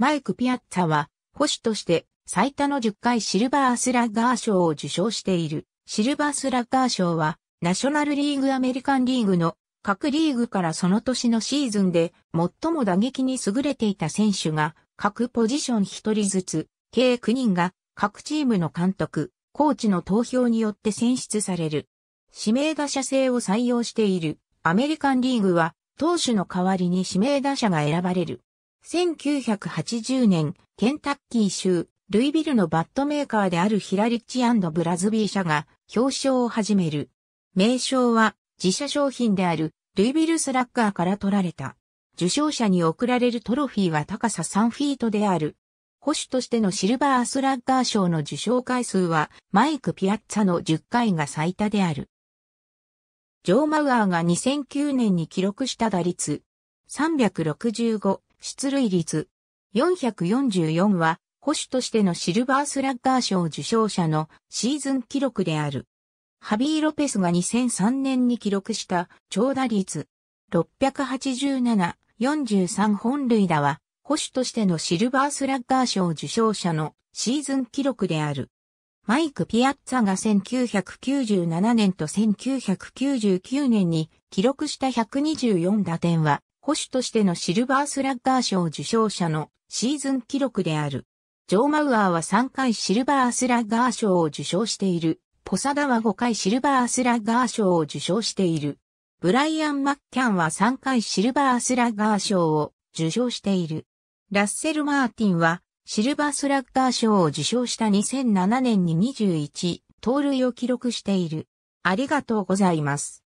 マイク・ピアッツァは、保守として最多の10回シルバースラッガー賞を受賞している。シルバースラッガー賞は、ナショナルリーグアメリカンリーグの各リーグからその年のシーズンで最も打撃に優れていた選手が各ポジション1人ずつ、計9人が各チームの監督、コーチの投票によって選出される。指名打者制を採用しているアメリカンリーグは投手の代わりに指名打者が選ばれる。1980年、ケンタッキー州、ルイビルのバットメーカーであるヒラリッチブラズビー社が表彰を始める。名称は自社商品であるルイビルスラッガーから取られた。受賞者に贈られるトロフィーは高さ3フィートである。保守としてのシルバースラッガー賞の受賞回数はマイク・ピアッツァの10回が最多である。ジョー・マウアーが2009年に記録した打率365出塁率。444は、保守としてのシルバースラッガー賞受賞者のシーズン記録である。ハビー・ロペスが2003年に記録した長打率687、43本塁打は、保守としてのシルバースラッガー賞受賞者のシーズン記録である。マイク・ピアッツァが1997年と1999年に記録した124打点は、保守としてのシルバースラッガー賞受賞者のシーズン記録である。ジョー・マウアーは3回シルバースラッガー賞を受賞している。ポサダは5回シルバースラッガー賞を受賞している。ブライアン・マッキャンは3回シルバースラッガー賞を受賞している。ラッセル・マーティンはシルバースラッガー賞を受賞した2007年に21盗塁を記録している。ありがとうございます。